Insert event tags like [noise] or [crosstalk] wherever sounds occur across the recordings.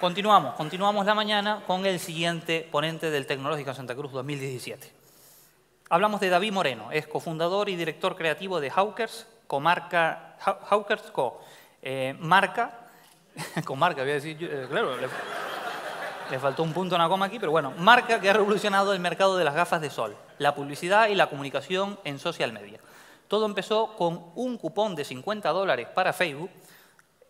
Continuamos, continuamos la mañana con el siguiente ponente del Tecnológico Santa Cruz 2017. Hablamos de David Moreno, es cofundador y director creativo de Hawkers, comarca, Hawkers Co, eh, marca, [laughs] comarca, voy a decir, eh, claro, le, faltó un punto, una coma aquí, pero bueno, marca que ha revolucionado el mercado de las gafas de sol, la publicidad y la comunicación en social media. Todo empezó con un cupón de 50 dólares para Facebook,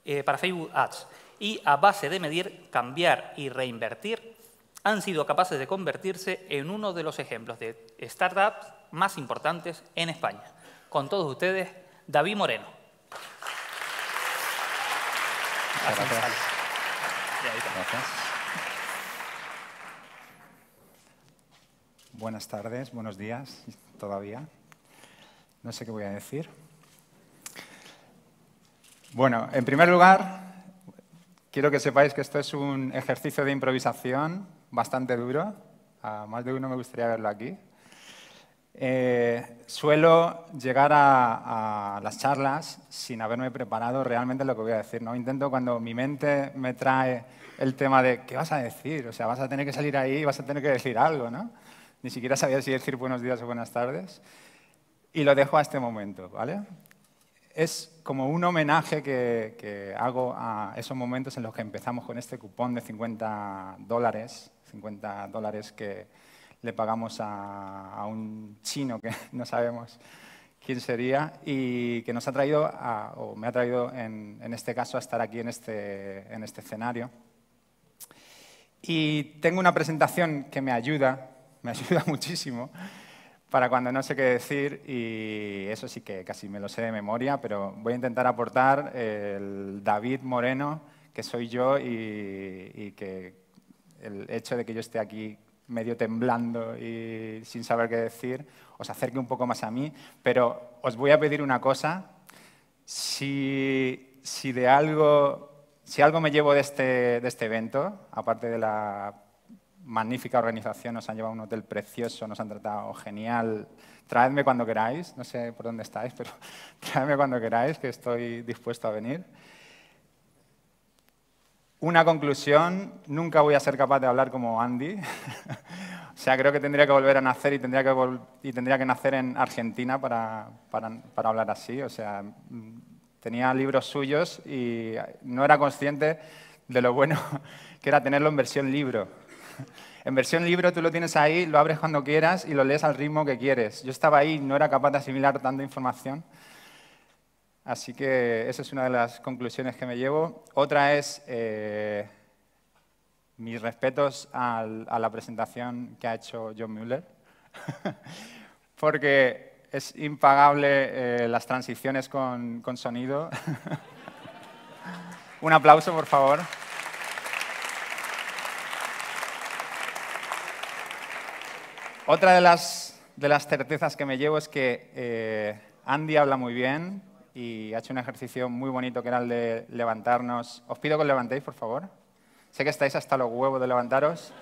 eh, para Facebook Ads y a base de medir, cambiar y reinvertir, han sido capaces de convertirse en uno de los ejemplos de startups más importantes en España. Con todos ustedes, David Moreno. Buenas tardes, buenos días todavía. No sé qué voy a decir. Bueno, en primer lugar, Quiero que sepáis que esto es un ejercicio de improvisación bastante duro. A más de uno me gustaría verlo aquí. Eh, suelo llegar a, las charlas sin haberme preparado realmente lo que voy a decir. ¿no? Intento cuando mi mente me trae el tema de qué vas a decir, o sea, vas a tener que salir ahí y vas a tener que decir algo, ¿no? Ni siquiera sabía si decir buenos días o buenas tardes. Y lo dejo a este momento, ¿vale? es como un homenaje que, hago a esos momentos en los que empezamos con este cupón de 50 dólares, 50 dólares que le pagamos a, un chino que [laughs] no sabemos quién sería y que nos ha traído, o me ha traído en, este caso a estar aquí este, en este escenario. Y tengo una presentación que me ayuda, me [laughs] ayuda muchísimo, para cuando no sé qué decir y eso sí que casi me lo sé de memoria, pero voy a intentar aportar el David Moreno, que soy yo y, que el hecho de que yo esté aquí medio temblando y sin saber qué decir, os acerque un poco más a mí, pero os voy a pedir una cosa. Si, si de algo, si algo me llevo de este, de este evento, aparte de la magnífica organización, nos han llevado a un hotel precioso, nos han tratado genial. Traedme cuando queráis, no sé por dónde estáis, pero [laughs] traedme cuando queráis, que estoy dispuesto a venir. Una conclusión, nunca voy a ser capaz de hablar como Andy. [laughs] o sea, creo que tendría que volver a nacer y tendría que, y tendría que nacer en Argentina para hablar así. O sea, mm, tenía libros suyos y no era consciente de lo bueno [laughs] que era tenerlo en versión libro en versión libro tú lo tienes ahí, lo abres cuando quieras y lo lees al ritmo que quieres. Yo estaba ahí, y no era capaz de asimilar tanta información. Así que esa es una de las conclusiones que me llevo. Otra es eh, mis respetos a la presentación que ha hecho John Mueller, [laughs] porque es impagable eh, las transiciones con sonido. [laughs] Un aplauso, por favor. Otra de las, certezas que me llevo es que eh, Andy habla muy bien y ha hecho un ejercicio muy bonito que era el de levantarnos. Os pido que os levantéis, por favor. Sé que estáis hasta los huevos de levantaros,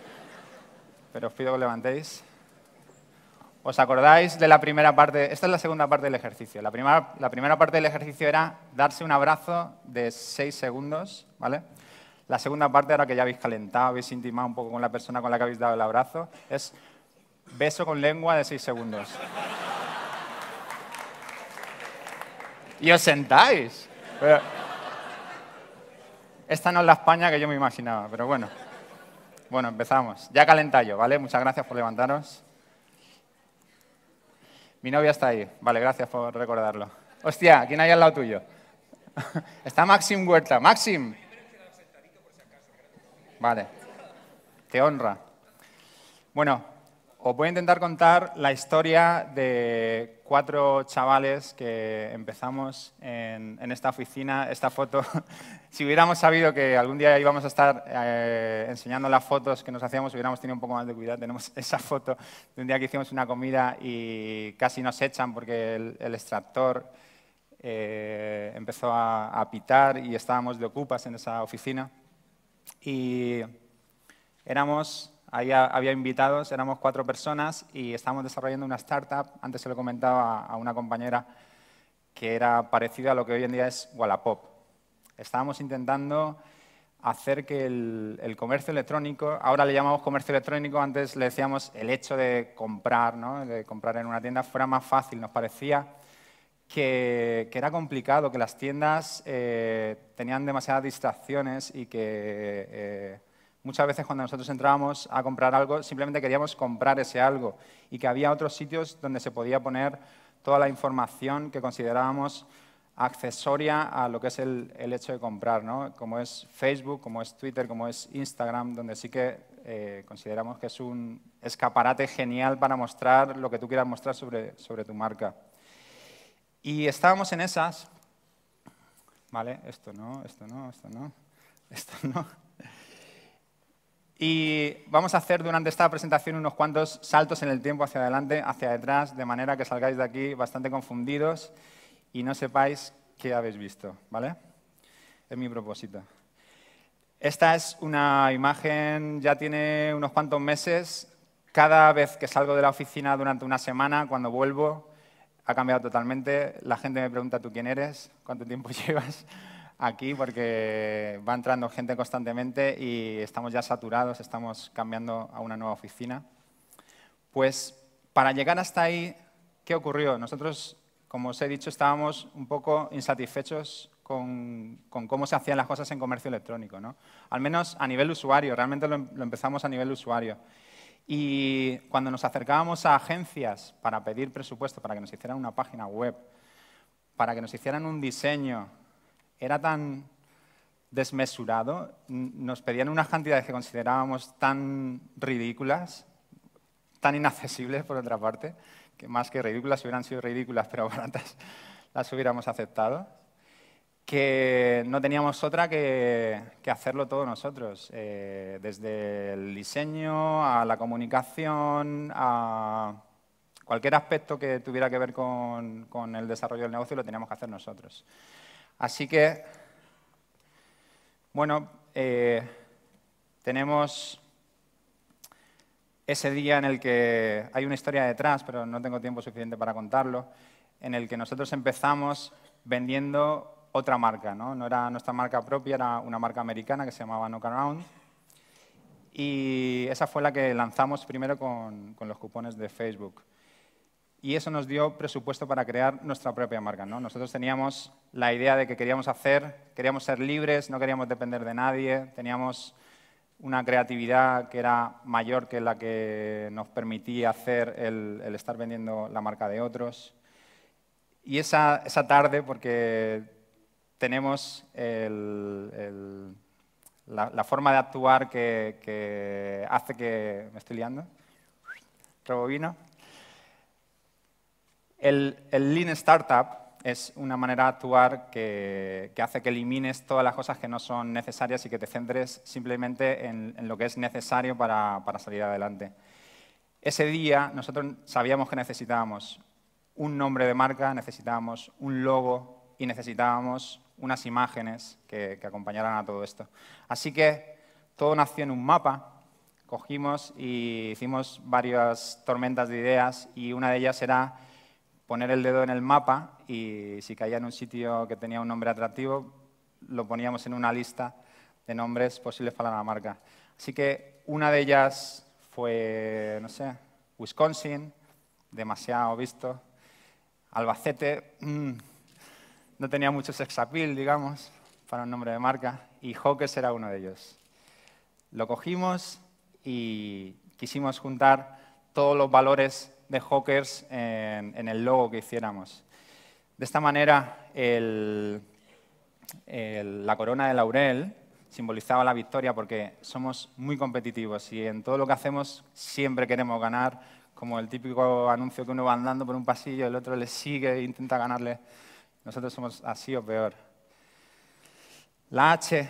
pero os pido que os levantéis. ¿Os acordáis de la primera parte? Esta es la segunda parte del ejercicio. La primera, parte del ejercicio era darse un abrazo de seis segundos, ¿vale? La segunda parte, ahora que ya habéis calentado, habéis intimado un poco con la persona con la que habéis dado el abrazo, es beso con lengua de seis segundos. Y os sentáis. Esta no es la España que yo me imaginaba, pero bueno. Bueno, empezamos. Ya calentallo, ¿vale? Muchas gracias por levantaros. Mi novia está ahí. Vale, gracias por recordarlo. Hostia, ¿quién hay al lado tuyo? [laughs] está Maxim Huerta. Maxim. Vale. Te honra. Bueno, os voy a intentar contar la historia de cuatro chavales que empezamos en, esta oficina, esta foto. [laughs] si hubiéramos sabido que algún día íbamos a estar eh, enseñando las fotos que nos hacíamos, hubiéramos tenido un poco más de cuidado. Tenemos [laughs] esa foto de un día que hicimos una comida y casi nos echan porque el, extractor eh, empezó a, a pitar y estábamos de ocupas en esa oficina. Y éramos había, había, invitados, éramos cuatro personas y estábamos desarrollando una startup. Antes se lo comentaba a una compañera que era parecida a lo que hoy en día es Wallapop. Estábamos intentando hacer que el, comercio electrónico, ahora le llamamos comercio electrónico, antes le decíamos el hecho de comprar, ¿no? de comprar en una tienda, fuera más fácil. Nos parecía que, era complicado, que las tiendas eh, tenían demasiadas distracciones y que... Eh, Muchas veces cuando nosotros entrábamos a comprar algo, simplemente queríamos comprar ese algo y que había otros sitios donde se podía poner toda la información que considerábamos accesoria a lo que es el, hecho de comprar, ¿no? como es Facebook, como es Twitter, como es Instagram, donde sí que eh, consideramos que es un escaparate genial para mostrar lo que tú quieras mostrar sobre, sobre tu marca. Y estábamos en esas, ¿vale? Esto no, esto no, esto no, esto no. Y vamos a hacer durante esta presentación unos cuantos saltos en el tiempo hacia adelante, hacia atrás, de manera que salgáis de aquí bastante confundidos y no sepáis qué habéis visto, ¿vale? Es mi propósito. Esta es una imagen, ya tiene unos cuantos meses. Cada vez que salgo de la oficina durante una semana, cuando vuelvo, ha cambiado totalmente. La gente me pregunta, ¿tú quién eres? ¿Cuánto tiempo [laughs] llevas? aquí porque va entrando gente constantemente y estamos ya saturados, estamos cambiando a una nueva oficina. Pues para llegar hasta ahí, ¿qué ocurrió? Nosotros, como os he dicho, estábamos un poco insatisfechos con, cómo se hacían las cosas en comercio electrónico, ¿no? Al menos a nivel usuario, realmente em-, lo empezamos a nivel usuario. Y cuando nos acercábamos a agencias para pedir presupuesto, para que nos hicieran una página web, para que nos hicieran un diseño, era tan desmesurado, nos pedían unas cantidades que considerábamos tan ridículas, tan inaccesibles por otra parte, que más que ridículas, hubieran sido ridículas pero baratas, [laughs] las hubiéramos aceptado, que no teníamos otra que, hacerlo todos nosotros, eh, desde el diseño a la comunicación, a cualquier aspecto que tuviera que ver con el desarrollo del negocio lo teníamos que hacer nosotros. Así que, bueno, eh, tenemos ese día en el que hay una historia detrás, pero no tengo tiempo suficiente para contarlo, en el que nosotros empezamos vendiendo otra marca, ¿no? No era nuestra marca propia, era una marca americana que se llamaba Knock Around. Y esa fue la que lanzamos primero con los cupones de Facebook y eso nos dio presupuesto para crear nuestra propia marca. ¿no? Nosotros teníamos la idea de que queríamos hacer, queríamos ser libres, no queríamos depender de nadie, teníamos una creatividad que era mayor que la que nos permitía hacer el, estar vendiendo la marca de otros. Y esa, esa tarde, porque tenemos la, forma de actuar que, hace que... ¿Me estoy liando? Rebobino. El, Lean Startup es una manera de actuar que, hace que elimines todas las cosas que no son necesarias y que te centres simplemente en, lo que es necesario para, salir adelante. Ese día nosotros sabíamos que necesitábamos un nombre de marca, necesitábamos un logo y necesitábamos unas imágenes que, que, acompañaran a todo esto. Así que todo nació en un mapa, cogimos y hicimos varias tormentas de ideas y una de ellas era poner el dedo en el mapa y si caía en un sitio que tenía un nombre atractivo, lo poníamos en una lista de nombres posibles para la marca. Así que una de ellas fue, no sé, Wisconsin, demasiado visto. Albacete, mm, no tenía muchos sex appeal, digamos, para un nombre de marca. Y Hawkes era uno de ellos. Lo cogimos y quisimos juntar todos los valores de Hawkers en, el logo que hiciéramos. De esta manera, la corona de laurel simbolizaba la victoria porque somos muy competitivos y en todo lo que hacemos siempre queremos ganar, como el típico anuncio que uno va andando por un pasillo, el otro le sigue e intenta ganarle. Nosotros somos así o peor. La H,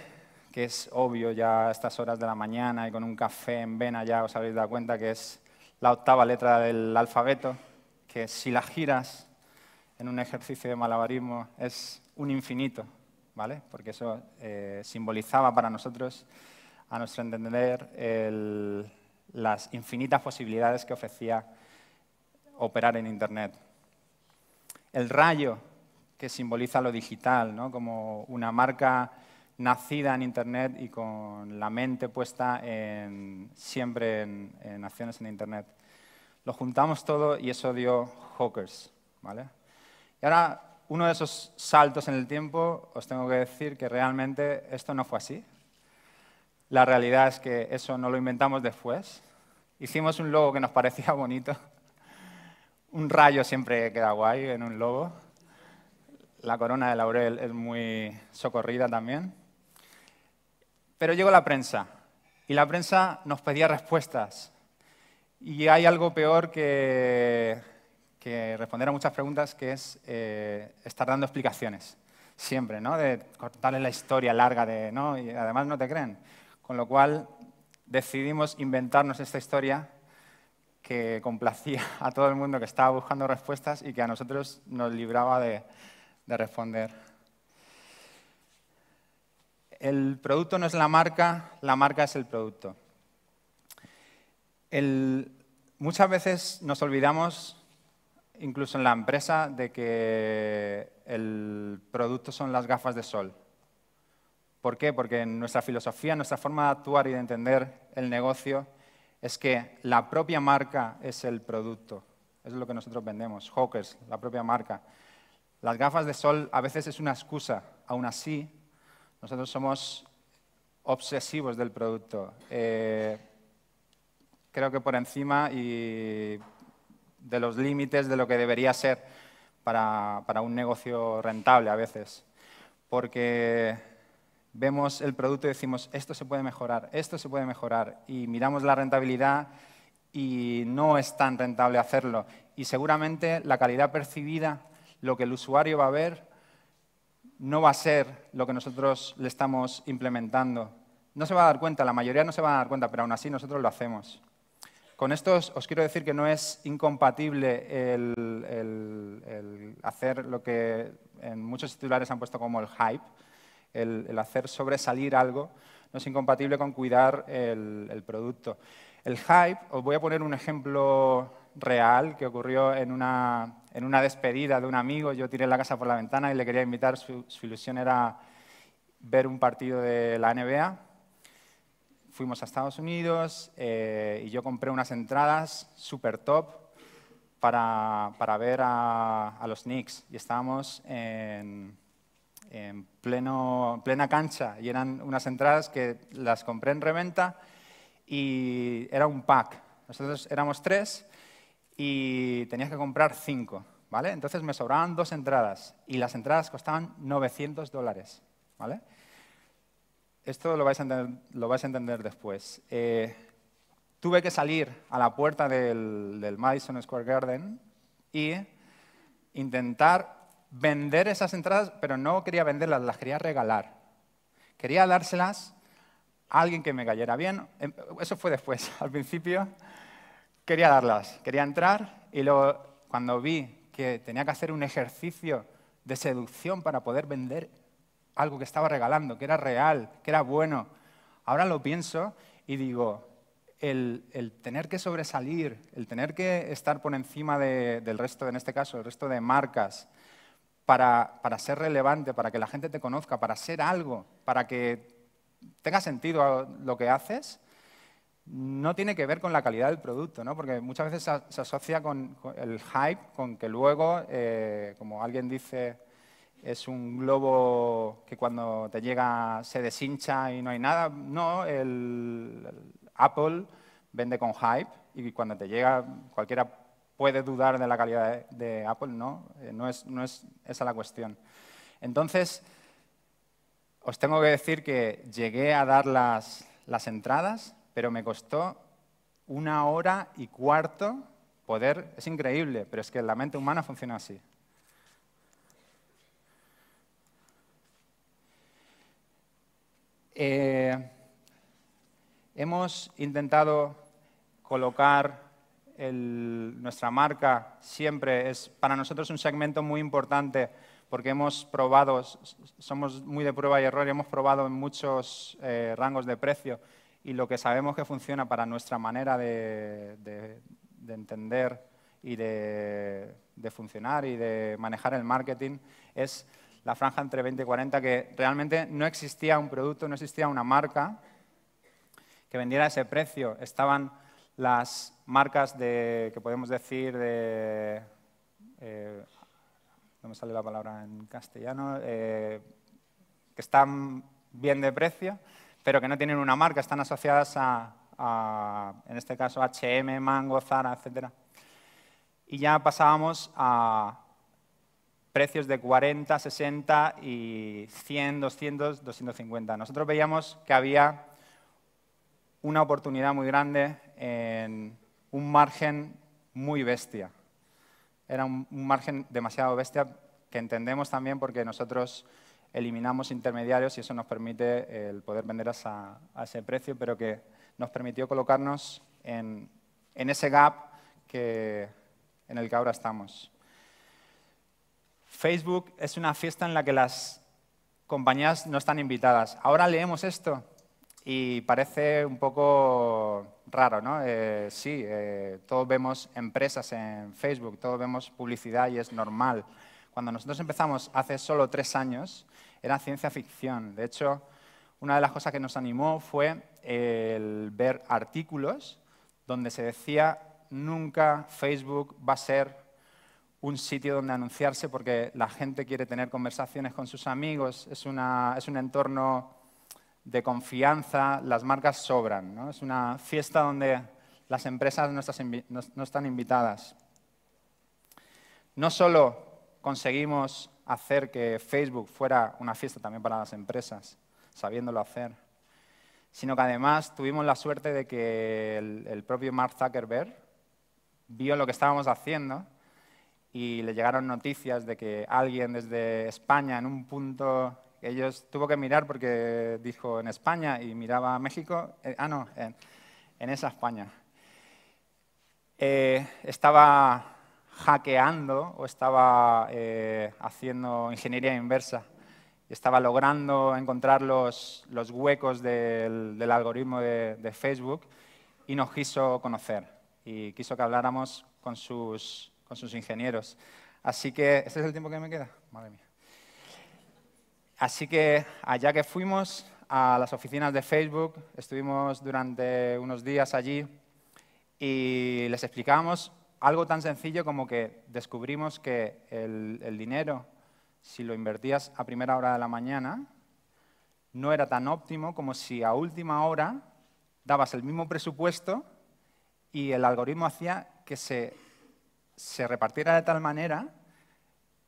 que es obvio ya a estas horas de la mañana y con un café en vena ya os habéis dado cuenta que es la octava letra del alfabeto, que si la giras en un ejercicio de malabarismo es un infinito, ¿vale? Porque eso eh, simbolizaba para nosotros, a nuestro entender, las infinitas posibilidades que ofrecía operar en Internet. El rayo, que simboliza lo digital, ¿no? como una marca nacida en Internet y con la mente puesta en, siempre en acciones en Internet lo juntamos todo y eso dio Hawkers. ¿vale? Y ahora, uno de esos saltos en el tiempo, os tengo que decir que realmente esto no fue así. La realidad es que eso no lo inventamos después. Hicimos un logo que nos [laughs] parecía bonito. Un rayo siempre queda guay en un logo. La corona de laurel es muy socorrida también. Pero llegó la prensa y la prensa nos pedía respuestas y hay algo peor que, responder a muchas preguntas, que es eh, estar dando explicaciones, siempre, ¿no? De contarles la historia larga de, ¿no? Y además no te creen. Con lo cual decidimos inventarnos esta historia que complacía a todo el mundo que estaba buscando respuestas y que a nosotros nos libraba de responder. El producto no es la marca, la marca es el producto muchas veces nos olvidamos, incluso en la empresa, de que el producto son las gafas de sol. ¿Por qué? Porque en nuestra filosofía, nuestra forma de actuar y de entender el negocio es que la propia marca es el producto. es lo que nosotros vendemos, Hawkers, la propia marca. Las gafas de sol a veces es una excusa. Aún así, nosotros somos obsesivos del producto. Eh, creo que por encima y de los límites de lo que debería ser para, para un negocio rentable a veces. Porque vemos el producto y decimos, esto se puede mejorar, esto se puede mejorar, y miramos la rentabilidad y no es tan rentable hacerlo. Y seguramente la calidad percibida, lo que el usuario va a ver, no va a ser lo que nosotros le estamos implementando. No se va a dar cuenta, la mayoría no se va a dar cuenta, pero aún así nosotros lo hacemos con esto os, quiero decir que no es incompatible el, hacer lo que en muchos titulares han puesto como el hype, el, hacer sobresalir algo, no es incompatible con cuidar el, producto. El hype, os voy a poner un ejemplo real que ocurrió en una, despedida de un amigo. Yo tiré la casa por la ventana y le quería invitar, su ilusión era ver un partido de la NBA fuimos a Estados Unidos eh, y yo compré unas entradas super top para, ver a, los Knicks. Y estábamos en, plena cancha y eran unas entradas que las compré en reventa y era un pack. Nosotros éramos tres y tenías que comprar cinco, ¿vale? Entonces me sobraban dos entradas y las entradas costaban 900 dólares, ¿vale? Esto lo vais a entender, después. Eh, tuve que salir a la puerta del, Madison Square Garden y intentar vender esas entradas, pero no quería venderlas, las quería regalar. Quería dárselas a alguien que me cayera bien. Em, eso fue después, [laughs] al principio. Quería darlas, quería entrar y luego cuando vi que tenía que hacer un ejercicio de seducción para poder vender algo que estaba regalando, que era real, que era bueno. Ahora lo pienso y digo, el, tener que sobresalir, el tener que estar por encima del resto, en este caso, el resto de marcas, para, ser relevante, para que la gente te conozca, para ser algo, para que tenga sentido lo que haces, no tiene que ver con la calidad del producto, ¿no? porque muchas veces se asocia con, el hype, con que luego, eh, como alguien dice, es un globo que cuando te llega se deshincha y no hay nada. No, el, Apple vende con hype y cuando te llega cualquiera puede dudar de la calidad de, Apple, no, eh, no es, esa la cuestión. Entonces, os tengo que decir que llegué a dar las entradas, pero me costó una hora y cuarto poder, es increíble, pero es que la mente humana funciona así. Eh, hemos intentado colocar nuestra marca siempre, es para nosotros un segmento muy importante porque hemos probado, somos muy de prueba y error y hemos probado en muchos eh, rangos de precio y lo que sabemos que funciona para nuestra manera de, entender y de funcionar y de manejar el marketing es la franja entre 20 y 40, que realmente no existía un producto, no existía una marca que vendiera ese precio. Estaban las marcas de, que podemos decir de... Eh, no sale la palabra en castellano, eh, que están bien de precio, pero que no tienen una marca, están asociadas a, a en este caso, HM, Mango, Zara, etc. Y ya pasábamos a, precios de 40, 60 y 100, 200, 250. Nosotros veíamos que había una oportunidad muy grande en un margen muy bestia. Era un, margen demasiado bestia que entendemos también porque nosotros eliminamos intermediarios y eso nos permite el poder vender a, ese precio, pero que nos permitió colocarnos en, en ese gap que, en el que ahora estamos. Facebook es una fiesta en la que las compañías no están invitadas. Ahora leemos esto y parece un poco raro, ¿no? Eh, sí, eh, todos vemos empresas en Facebook, todos vemos publicidad y es normal. Cuando nosotros empezamos hace solo tres años, era ciencia ficción. De hecho, una de las cosas que nos animó fue el ver artículos donde se decía nunca Facebook va a ser un sitio donde anunciarse porque la gente quiere tener conversaciones con sus amigos, es, un entorno de confianza, las marcas sobran, ¿no? es una fiesta donde las empresas no, están invitadas. No solo conseguimos hacer que Facebook fuera una fiesta también para las empresas, sabiéndolo hacer, sino que además tuvimos la suerte de que el propio Mark Zuckerberg vio lo que estábamos haciendo y le llegaron noticias de que alguien desde España en un punto ellos tuvo que mirar porque dijo en España y miraba a México. Eh, ah, no, en, esa España. Eh, estaba hackeando o estaba eh, haciendo ingeniería inversa. estaba logrando encontrar los, huecos del, algoritmo de, de, Facebook y nos quiso conocer. Y quiso que habláramos con sus sus ingenieros. Así que, ¿este es el tiempo que me queda? Madre mía. Así que allá que fuimos a las oficinas de Facebook, estuvimos durante unos días allí y les explicamos algo tan sencillo como que descubrimos que el dinero, si lo invertías a primera hora de la mañana, no era tan óptimo como si a última hora dabas el mismo presupuesto y el algoritmo hacía que se se repartiera de tal manera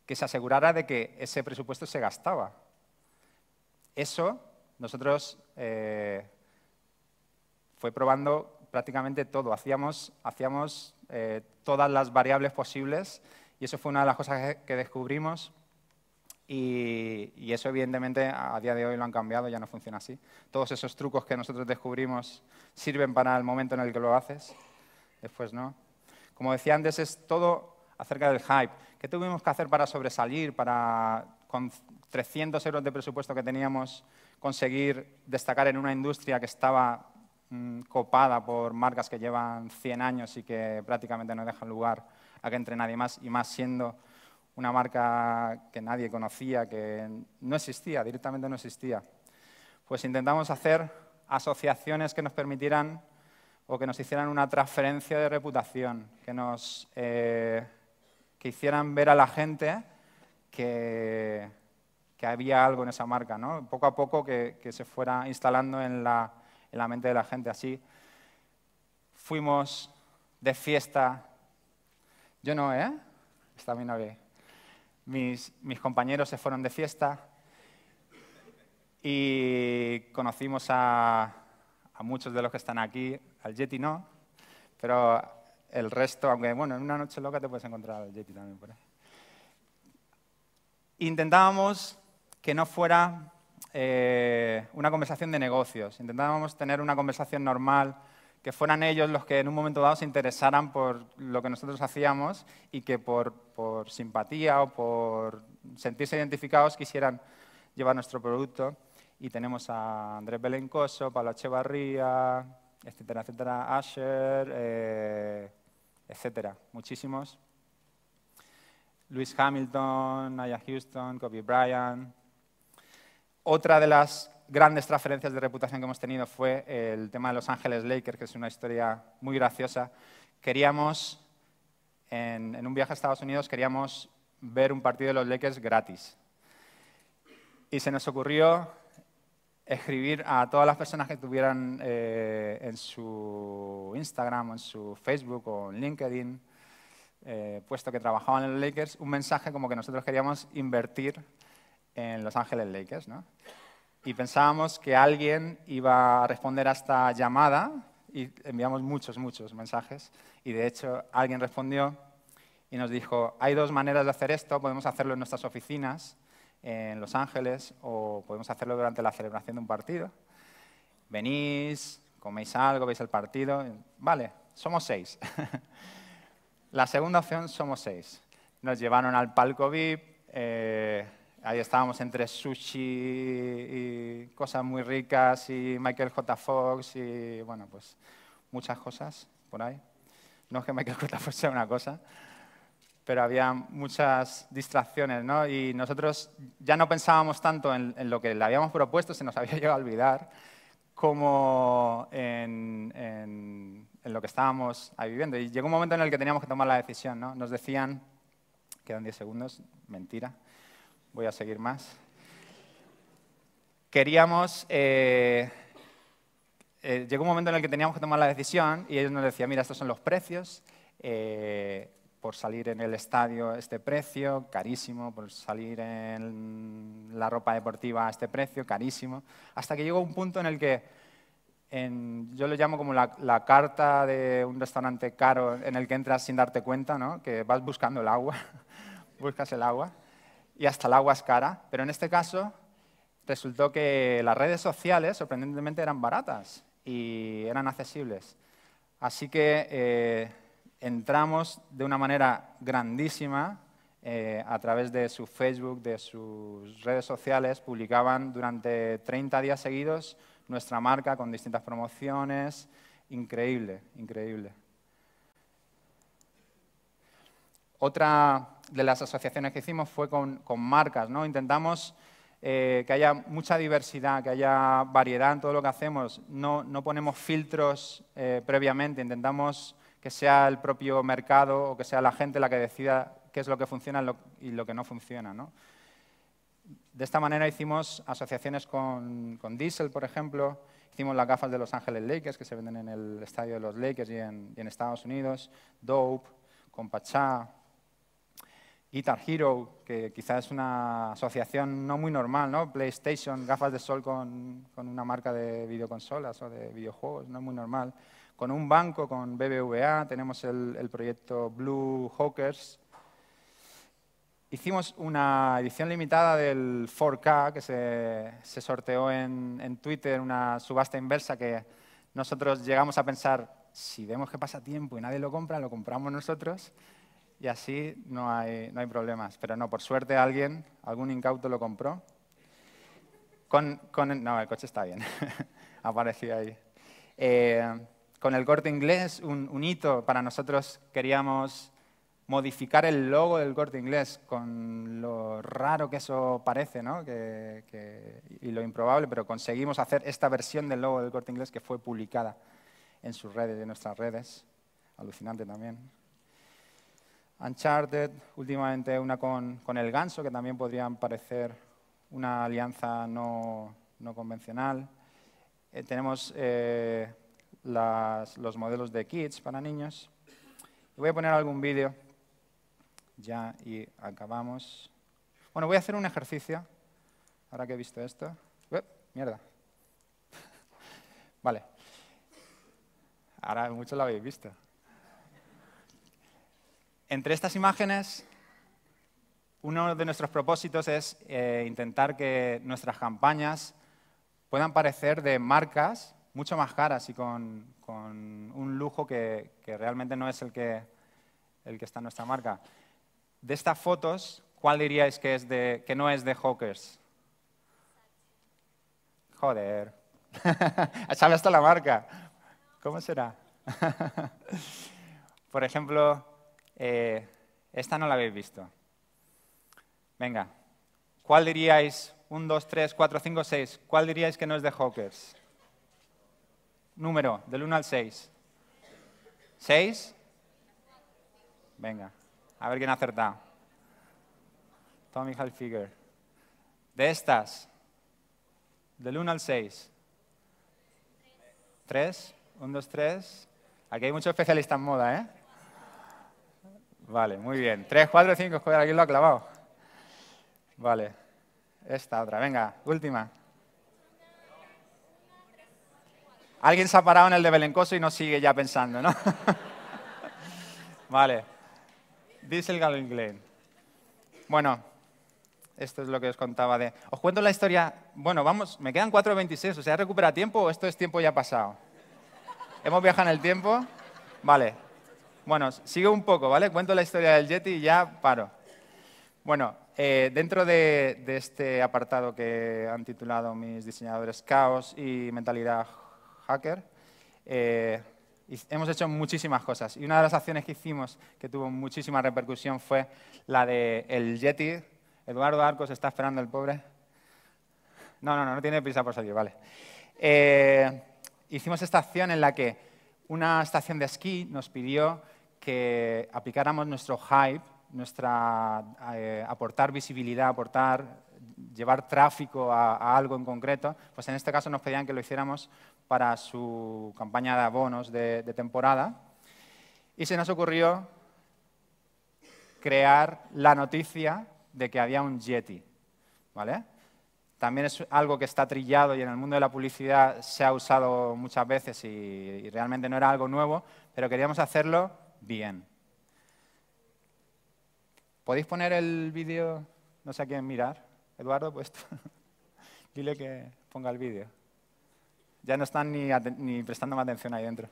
que se asegurara de que ese presupuesto se gastaba. Eso nosotros eh, fue probando prácticamente todo, hacíamos, eh, todas las variables posibles y eso fue una de las cosas que descubrimos y, eso evidentemente a día de hoy lo han cambiado, ya no funciona así. Todos esos trucos que nosotros descubrimos sirven para el momento en el que lo haces, después no. Como decía antes, es todo acerca del hype. ¿Qué tuvimos que hacer para sobresalir, para con 300 euros de presupuesto que teníamos conseguir destacar en una industria que estaba mm, copada por marcas que llevan 100 años y que prácticamente no dejan lugar a que entre nadie más, y más siendo una marca que nadie conocía, que no existía, directamente no existía. Pues intentamos hacer asociaciones que nos permitirán o que nos hicieran una transferencia de reputación, que nos eh, que hicieran ver a la gente que, que, había algo en esa marca, ¿no? poco a poco que, se fuera instalando en la, mente de la gente. Así fuimos de fiesta, yo no, ¿eh? Está bien Mis, mis compañeros se fueron de fiesta y conocimos a, a muchos de los que están aquí, al Yeti no, pero el resto, aunque bueno, en una noche loca te puedes encontrar al Yeti también Intentábamos que no fuera eh, una conversación de negocios, intentábamos tener una conversación normal, que fueran ellos los que en un momento dado se interesaran por lo que nosotros hacíamos y que por, por simpatía o por sentirse identificados quisieran llevar nuestro producto. Y tenemos a Andrés Belencoso, Pablo Echevarría, etcétera, etcétera, Asher, eh, etcétera, muchísimos. Lewis Hamilton, Naya Houston, Kobe Bryant. Otra de las grandes transferencias de reputación que hemos tenido fue el tema de Los Ángeles Lakers, que es una historia muy graciosa. Queríamos, en un viaje a Estados Unidos, queríamos ver un partido de los Lakers gratis. Y se nos ocurrió escribir a todas las personas que tuvieran eh, en su Instagram, en su Facebook o en LinkedIn, eh, puesto que trabajaban en los Lakers, un mensaje como que nosotros queríamos invertir en Los Ángeles Lakers. ¿no? Y pensábamos que alguien iba a responder a esta llamada y enviamos muchos, muchos mensajes. Y de hecho alguien respondió y nos dijo, hay dos maneras de hacer esto, podemos hacerlo en nuestras oficinas en Los Ángeles o podemos hacerlo durante la celebración de un partido. Venís, coméis algo, veis el partido. Vale, somos seis. [laughs] la segunda opción, somos seis. Nos llevaron al palco VIP. Eh, ahí estábamos entre sushi y cosas muy ricas y Michael J. Fox y, bueno, pues muchas cosas por ahí. No es que Michael J. Fox sea una cosa, pero había muchas distracciones, ¿no? Y nosotros ya no pensábamos tanto en, lo que le habíamos propuesto, se nos [laughs] había llegado a olvidar, como en, lo que estábamos ahí viviendo. Y llegó un momento en el que teníamos que tomar la decisión, ¿no? Nos decían, quedan 10 segundos, mentira, voy a seguir más. Queríamos... Eh, eh, llegó un momento en el que teníamos que tomar la decisión y ellos nos decían, mira, estos son los precios, eh, por salir en el estadio a este precio, carísimo, por salir en la ropa deportiva a este precio, carísimo, hasta que llegó un punto en el que yo lo llamo como la, carta de un restaurante caro en el que entras sin darte cuenta, ¿no? que vas buscando el agua, [laughs] buscas el agua y hasta el agua es cara, pero en este caso resultó que las redes sociales sorprendentemente eran baratas y eran accesibles. Así que... Eh, entramos de una manera grandísima eh, a través de su Facebook, de sus redes sociales, publicaban durante 30 días seguidos nuestra marca con distintas promociones. Increíble, increíble. Otra de las asociaciones que hicimos fue con, marcas. ¿no? Intentamos eh, que haya mucha diversidad, que haya variedad en todo lo que hacemos. No, ponemos filtros eh, previamente, intentamos que sea el propio mercado o que sea la gente la que decida qué es lo que funciona y lo que no funciona. De esta manera hicimos asociaciones con, Diesel, por ejemplo, hicimos las gafas de Los Ángeles Lakers, que se venden en el estadio de los Lakers y en, y en Estados Unidos, Dope, con Pachá, Guitar Hero, que quizás es una asociación no muy normal, ¿no? PlayStation, gafas de sol con, una marca de videoconsolas o de videojuegos, no es muy normal. Con un banco, con BBVA, tenemos el, proyecto Blue Hawkers. Hicimos una edición limitada del 4K que se, se sorteó en, en Twitter, una subasta inversa que nosotros llegamos a pensar, si vemos que pasa tiempo y nadie lo compra, lo compramos nosotros y así no hay, no hay problemas. Pero no, por suerte alguien, algún incauto lo compró. Con, con no, el coche está bien, [laughs] apareció ahí. Eh, con el corte inglés, un, hito para nosotros queríamos modificar el logo del corte inglés con lo raro que eso parece ¿no? y lo improbable, pero conseguimos hacer esta versión del logo del corte inglés que fue publicada en sus redes, en nuestras redes. Alucinante también. Uncharted, últimamente una con, El Ganso, que también podrían parecer una alianza no, convencional. Eh, tenemos eh, los modelos de kits para niños. Voy a poner algún vídeo ya y acabamos. Bueno, voy a hacer un ejercicio, ahora que he visto esto. mierda. [laughs] vale. Ahora muchos lo habéis visto. Entre estas imágenes, uno de nuestros propósitos es eh, intentar que nuestras campañas puedan parecer de marcas mucho más caras y con, un lujo que, realmente no es el que, está en nuestra marca. De estas fotos, ¿cuál diríais que, es que no es de Hawkers? Joder, sabe [laughs] hasta la marca. ¿Cómo será? [laughs] Por ejemplo, eh, esta no la habéis visto. Venga, ¿cuál diríais? 1, 2, 3, 4, 5, 6. ¿Cuál diríais que no es de Hawkers? Número, del 1 al 6. ¿6? Venga, a ver quién ha acertado. Tommy Halfiger. De estas, del 1 al 6. 3, 1, 2, 3. Aquí hay muchos especialistas en moda, ¿eh? Vale, muy bien. ¿Tres, cuatro, cinco? joder, alguien lo ha clavado. Vale. Esta otra, venga, última. Alguien se ha parado en el de Belencoso y no sigue ya pensando, ¿no? [laughs] vale. Diesel Galen Glen. Bueno, esto es lo que os contaba de... Os cuento la historia... Bueno, vamos, me quedan 4.26, o sea, ¿recupera tiempo o esto es tiempo ya pasado? ¿Hemos viajado en el tiempo? Vale, bueno, sigo un poco, ¿vale? Cuento la historia del Yeti y ya paro. Bueno, eh, dentro de, este apartado que han titulado mis diseñadores Caos y Mentalidad Hacker, eh, hemos hecho muchísimas cosas. Y una de las acciones que hicimos que tuvo muchísima repercusión fue la de el Yeti. Eduardo Arcos está esperando el pobre. No, no, no, no tiene prisa por salir, vale. Eh, hicimos esta acción en la que una estación de esquí nos pidió que aplicáramos nuestro hype, nuestra, eh, aportar visibilidad, aportar, llevar tráfico a, algo en concreto, pues en este caso nos pedían que lo hiciéramos para su campaña de abonos de, temporada. Y se nos ocurrió crear la noticia de que había un Yeti. ¿vale? También es algo que está trillado y en el mundo de la publicidad se ha usado muchas veces y realmente no era algo nuevo, pero queríamos hacerlo bien. ¿Podéis poner el vídeo? No sé a quién mirar. Eduardo, pues [laughs] dile que ponga el vídeo. Ya no están ni, ni prestando más atención ahí dentro.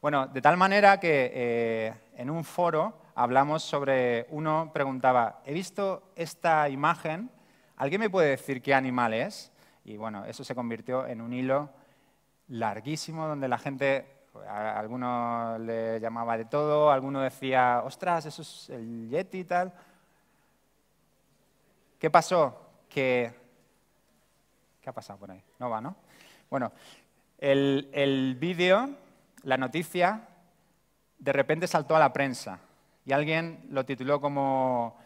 Bueno, de tal manera que eh, en un foro hablamos sobre, uno preguntaba, he visto esta imagen, ¿alguien me puede decir qué animal es? Y bueno, eso se convirtió en un hilo larguísimo donde la gente, algunos alguno le llamaba de todo, alguno decía, ostras, eso es el Yeti y tal. ¿Qué pasó? Que... ¿Qué ha pasado por ahí? No va, ¿no? Bueno, el, el vídeo, la noticia, de repente saltó a la prensa y alguien lo tituló como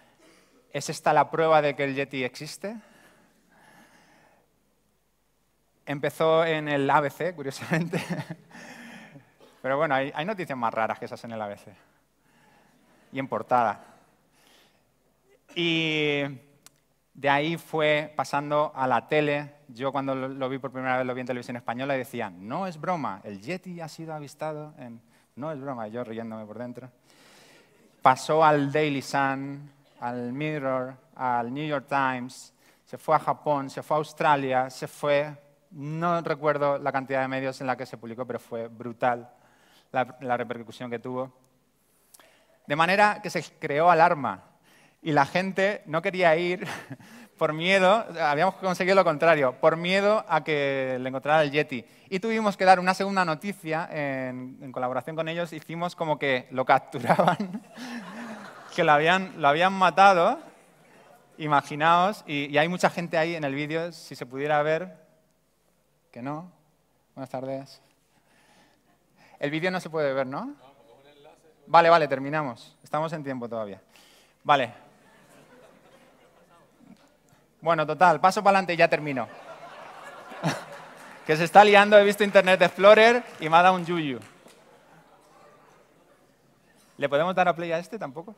¿Es esta la prueba de que el Yeti existe? Empezó en el ABC, curiosamente. [laughs] Pero bueno, hay, noticias más raras que esas en el ABC. Y en portada. Y de ahí fue pasando a la tele. Yo cuando lo, vi por primera vez, lo vi en televisión española y decía, no es broma, el Yeti ha sido avistado en... No es broma, yo riéndome por dentro. Pasó al Daily Sun, al Mirror, al New York Times, se fue a Japón, se fue a Australia, se fue no recuerdo la cantidad de medios en la que se publicó, pero fue brutal la, repercusión que tuvo. De manera que se creó alarma y la gente no quería ir [laughs] por miedo, habíamos conseguido lo contrario, por miedo a que le encontrara el Yeti. Y tuvimos que dar una segunda noticia en, colaboración con ellos, hicimos como que lo capturaban, [laughs] que lo habían, matado, imaginaos, y hay mucha gente ahí en el vídeo, si se pudiera ver, que no. Buenas tardes. El vídeo no se puede ver, ¿no? Vale, vale, terminamos. Estamos en tiempo todavía. Vale. Bueno, total, paso para adelante y ya termino. [laughs] que se está liando, he visto Internet Explorer y me ha dado un yuyu. ¿Le podemos dar a play a este tampoco?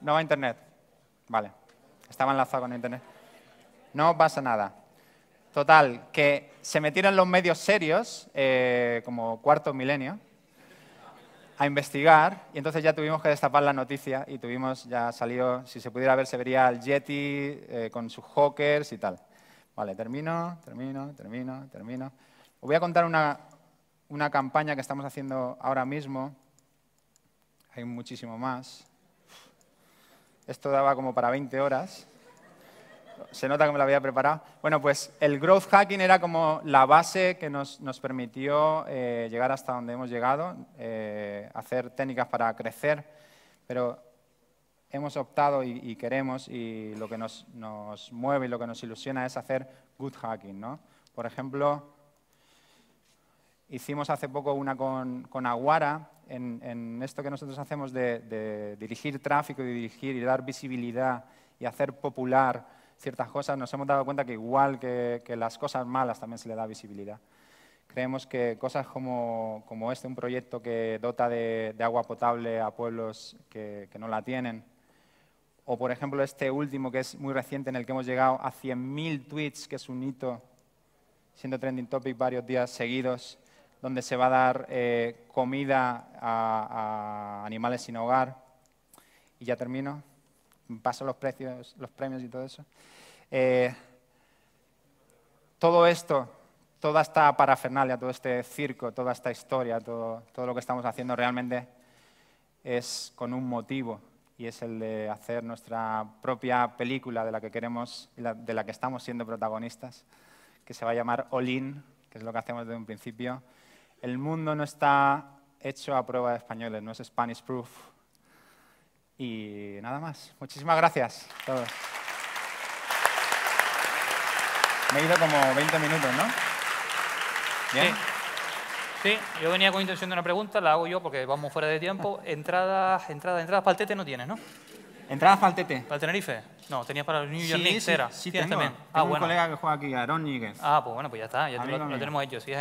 No va a Internet. Vale. Estaba enlazado con Internet no pasa nada. Total, que se metieron los medios serios, eh, como cuarto milenio, a investigar y entonces ya tuvimos que destapar la noticia y tuvimos, ya salió, si se pudiera ver, se vería al Yeti eh, con sus hawkers y tal. Vale, termino, termino, termino, termino. Os voy a contar una, una campaña que estamos haciendo ahora mismo. Hay muchísimo más. Esto daba como para 20 horas se nota que me lo había preparado. Bueno, pues el growth hacking era como la base que nos, permitió eh, llegar hasta donde hemos llegado, eh, hacer técnicas para crecer, pero hemos optado y, queremos y lo que nos, mueve y lo que nos ilusiona es hacer good hacking. ¿no? Por ejemplo, hicimos hace poco una con, Aguara en, esto que nosotros hacemos de, de dirigir tráfico y dirigir y dar visibilidad y hacer popular ciertas cosas, nos hemos dado cuenta que igual que, las cosas malas también se le da visibilidad. Creemos que cosas como, este, un proyecto que dota de, agua potable a pueblos que, no la tienen, o por ejemplo este último que es muy reciente en el que hemos llegado a 100.000 tweets, que es un hito, siendo trending topic varios días seguidos, donde se va a dar eh, comida a animales sin hogar. Y ya termino pasa los precios, los premios y todo eso. Eh, todo esto, toda esta parafernalia, todo este circo, toda esta historia, todo, todo lo que estamos haciendo realmente es con un motivo y es el de hacer nuestra propia película de la que queremos, de la que estamos siendo protagonistas, que se va a llamar Olin que es lo que hacemos desde un principio. El mundo no está hecho a prueba de españoles, no es Spanish Proof, y nada más. Muchísimas gracias a todos. Me he ido como 20 minutos, ¿no? ¿Bien? Sí. yo venía con intención de una pregunta, la hago yo porque vamos fuera de tiempo. [laughs] Entradas, entradas, entradas para el tete no tienes, ¿no? ¿Entradas para el tete? ¿Para el Tenerife? No, tenías para el New York Knicks, era. Sí, también. Tengo ah, un colega que juega aquí, Aaron Níguez. Ah, pues bueno, pues ya está, ya lo, tenemos hecho. Sí,